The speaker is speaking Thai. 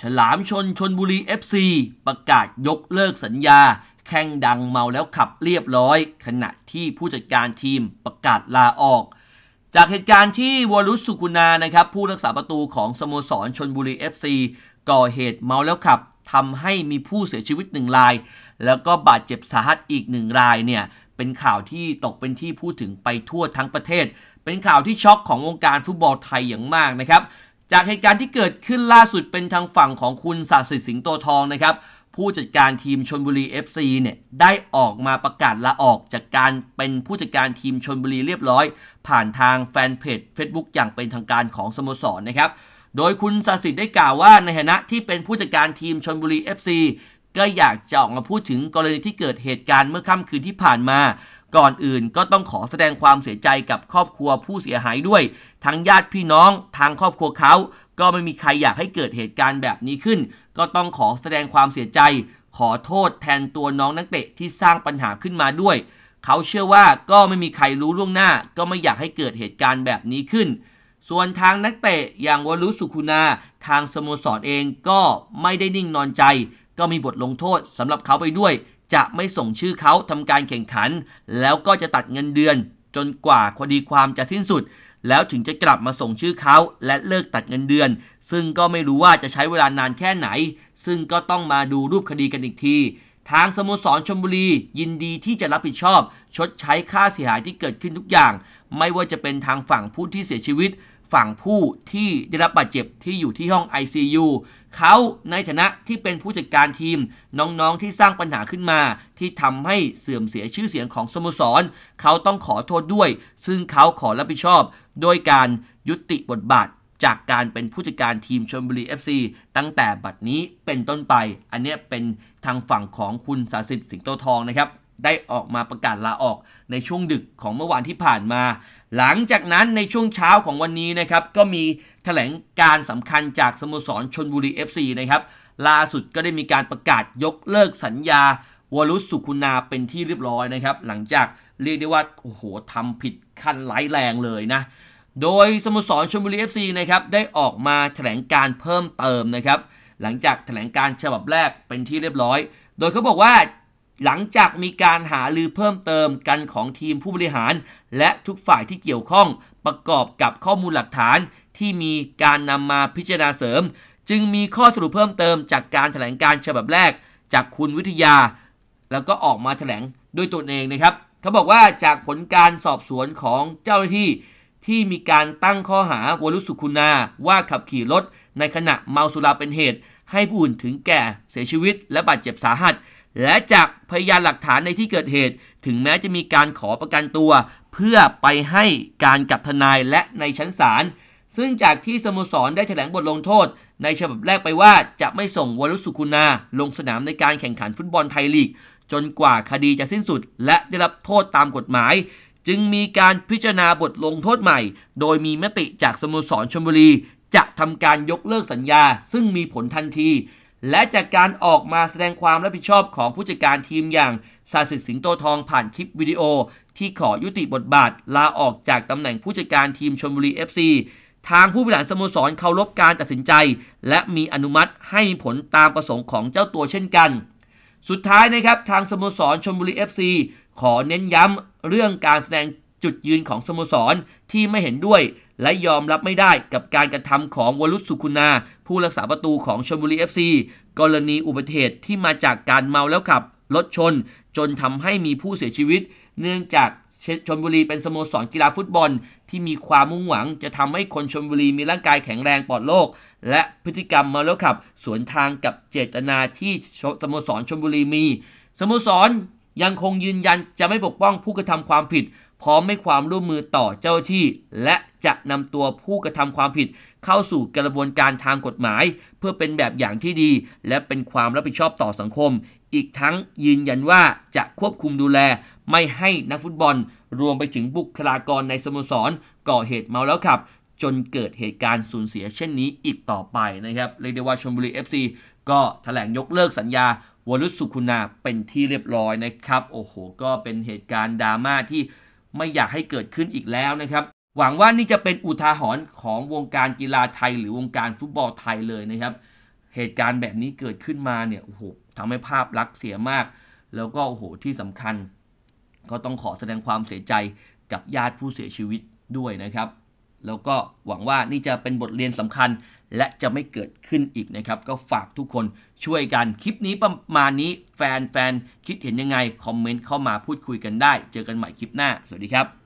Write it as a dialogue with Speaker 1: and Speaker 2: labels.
Speaker 1: ฉลามชนชนบุรี FC ประกาศยกเลิกสัญญา แข่งดังเมาแล้วขับเรียบร้อย ขณะที่ผู้จัดการทีมประกาศลาออก จากเหตุการณ์ที่วอลุสสุกุณานะครับผู้รักษาประตูของสโมสรชนบุรี FC ก่อเหตุเมาแล้วขับทำให้มีผู้เสียชีวิตหนึ่งราย แล้วก็บาดเจ็บสาหัสอีกหนึ่งรายเนี่ย เป็นข่าวที่ตกเป็นที่พูดถึงไปทั่วทั้งประเทศ เป็นข่าวที่ช็อกของวงการฟุตบอลไทยอย่างมากนะครับจากเหตุการณ์ที่เกิดขึ้นล่าสุดเป็นทางฝั่งของคุณศาสิทธิ์สิงโตทองนะครับผู้จัดการทีมชนบุรี FC เนี่ยได้ออกมาประกาศลาออกจากการเป็นผู้จัดการทีมชนบุรีเรียบร้อย ผ่านทางแฟนเพจ Facebook อย่างเป็นทางการของสโมสรนนะครับ โดยคุณศาสิทธิ์ได้กล่าวว่าในฐานะที่เป็นผู้จัดการทีมชนบุรี FC ก็อยากจะออกมาพูดถึงกรณีที่เกิดเหตุการณ์เมื่อค่ำคืนที่ผ่านมาก่อนอื่นก็ต้องขอแสดงความเสียใจกับครอบครัวผู้เสียหายด้วย ทั้งญาติพี่น้องทางครอบครัวเขา ก็ไม่มีใครอยากให้เกิดเหตุการณ์แบบนี้ขึ้น ก็ต้องขอแสดงความเสียใจ ขอโทษ แทนตัวน้องนักเตะที่สร้างปัญหาขึ้นมาด้วยเขาเชื่อว่าก็ไม่มีใครรู้ล่วงหน้าก็ไม่อยากให้เกิดเหตุการณ์แบบนี้ขึ้น ส่วนทางนักเตะอย่างวลุสุคุนาทางสโมสรเองก็ไม่ได้นิ่งนอนใจ ก็มีบทลงโทษสำหรับเขาไปด้วยจะไม่ส่งชื่อเขาทำการแข่งขัน แล้วก็จะตัดเงินเดือน จนกว่าคดีความจะสิ้นสุด แล้วถึงจะกลับมาส่งชื่อเขา และเลิกตัดเงินเดือน ซึ่งก็ไม่รู้ว่าจะใช้เวลานานแค่ไหน ซึ่งก็ต้องมาดูรูปคดีกันอีกทีทางสโมสรชมบุรียินดีที่จะรับผิดชอบ ชดใช้ค่าเสียหายที่เกิดขึ้นทุกอย่าง ไม่ว่าจะเป็นทางฝั่งผู้ที่เสียชีวิต ฝั่งผู้ที่ได้รับบาดเจ็บที่อยู่ที่ห้อง ICU เขาในฐานะที่เป็นผู้จัดการทีมน้องๆ ที่สร้างปัญหาขึ้นมาที่ทำให้เสื่อมเสียชื่อเสียงของสโมสรเขาต้องขอโทษด้วย ซึ่งเขาขอรับผิดชอบโดยการยุติบทบาทจากการเป็นผู้จัดการทีมชลบุรี FC ตั้งแต่บัดนี้เป็นต้นไป อันนี้เป็นทางฝั่งของคุณสาสิทธิ์สิงโตทองนะครับ ได้ออกมาประกาศลาออกในช่วงดึกของเมื่อวานที่ผ่านมา หลังจากนั้นในช่วงเช้าของวันนี้นะครับก็มีแถลงการสำคัญจากสโมสรชนบุรี FC นะครับล่าสุดก็ได้มีการประกาศยกเลิกสัญญา วรุษสุขุนาเป็นที่เรียบร้อยนะครับ หลังจากเรียกได้ว่าโอ้โหทำผิดขั้นร้ายแรงเลยนะโดยสโมสรชมบุรี FC นะครับได้ออกมาแถลงการเพิ่มเติมนะครับ หลังจากแถลงการฉบับแรกเป็นที่เรียบร้อย โดยเขาบอกว่า หลังจากมีการหาลือเพิ่มเติมกันของทีมผู้บริหาร และทุกฝ่ายที่เกี่ยวข้องประกอบกับข้อมูลหลักฐานที่มีการนำมาพิจารณาเสริม จึงมีข้อสรุปเพิ่มเติมจากการแถลงการฉบับแรกจากคุณวิทยา แล้วก็ออกมาแถลงด้วยตัวเองนะครับ เขาบอกว่าจากผลการสอบสวนของเจ้าหน้าที่ที่มีการตั้งข้อหาวรุสุคุณาว่าขับขี่รถในขณะเมาสุราเป็นเหตุ ให้ผู้อื่นถึงแก่เสียชีวิตและบาดเจ็บสาหัส และจากพยานหลักฐานในที่เกิดเหตุ ถึงแม้จะมีการขอประกันตัว เพื่อไปให้การกับทนายและในชั้นศาลซึ่งจากที่สโมสรได้แถลงบทลงโทษ ในฉบับแรกไปว่าจะไม่ส่งวรุสุคุณาลงสนามในการแข่งขันฟุตบอลไทยลีก จนกว่าคดีจะสิ้นสุดและได้รับโทษตามกฎหมายจึงมีการพิจารณาบทลงโทษใหม่ โดยมีมติจากสโมสรชลบุรี จะทำการยกเลิกสัญญาซึ่งมีผลทันที และจากการออกมาแสดงความรับผิดชอบของผู้จัดการทีมอย่างซาสิสิงโตทองผ่านคลิปวิดีโอ ที่ขอยุติบทบาท ลาออกจากตำแหน่งผู้จัดการทีมชลบุรี FC ทางผู้บริหารสโมสรเคารพการตัดสินใจ และมีอนุมัติให้ผลตามประสงค์ของเจ้าตัวเช่นกัน สุดท้ายนะครับทางสโมสรชลบุรี FC ขอเน้นย้ำเรื่องการแสดงจุดยืนของสโมสรที่ไม่เห็นด้วย และยอมรับไม่ได้กับการกระทำของวลุษสุคุณาผู้รักษาประตูของชมบุรีเอฟซีกรณีอุบัติเหตุที่มาจากการเมาแล้วขับรถชน จนทำให้มีผู้เสียชีวิต เนื่องจากชมบุรี เป็นสโมสรกีฬาฟุตบอล ที่มีความมุ่งหวังจะทำให้คนชมบุรีมีร่างกายแข็งแรงปลอดโรคและพฤติกรรมเมาแล้วขับสวนทางกับเจตนาที่สโมสรชมบุรีมีสโมสรยังคงยืนยันจะไม่ปกป้องผู้กระทำความผิด พร้อมให้ความร่วมมือต่อเจ้าที่ และจะนำตัวผู้กระทำความผิด เข้าสู่กระบวนการทางกฎหมาย เพื่อเป็นแบบอย่างที่ดี และเป็นความรับผิดชอบต่อสังคม อีกทั้งยืนยันว่าจะควบคุมดูแล ไม่ให้นักฟุตบอลรวมไปถึงบุคลากรในสโมสรก่อเหตุเมาแล้วขับ จนเกิดเหตุการณ์สูญเสียเช่นนี้อีกต่อไปนะครับเรียกได้ว่าชมบุรี FC ก็แถลงยกเลิกสัญญาวรุษสุขุณาเป็นที่เรียบร้อยนะครับ โอ้โห ก็เป็นเหตุการณ์ดราม่าที่ไม่อยากให้เกิดขึ้นอีกแล้วนะครับ หวังว่านี่จะเป็นอุทาหรณ์ของวงการกีฬาไทย หรือวงการฟุตบอลไทยเลยนะครับ เหตุการณ์แบบนี้เกิดขึ้นมาเนี่ยโอ้โหทำให้ภาพลักษณ์เสียมาก แล้วก็โอ้โหที่สำคัญ ก็ต้องขอแสดงความเสียใจกับญาติผู้เสียชีวิตด้วยนะครับ แล้วก็หวังว่านี่จะเป็นบทเรียนสำคัญและจะไม่เกิดขึ้นอีกนะครับ ก็ฝากทุกคนช่วยกันคลิปนี้ประมาณนี้แฟนแฟนคิดเห็นยังไง คอมเมนต์เข้ามาพูดคุยกันได้ เจอกันใหม่คลิปหน้า สวัสดีครับ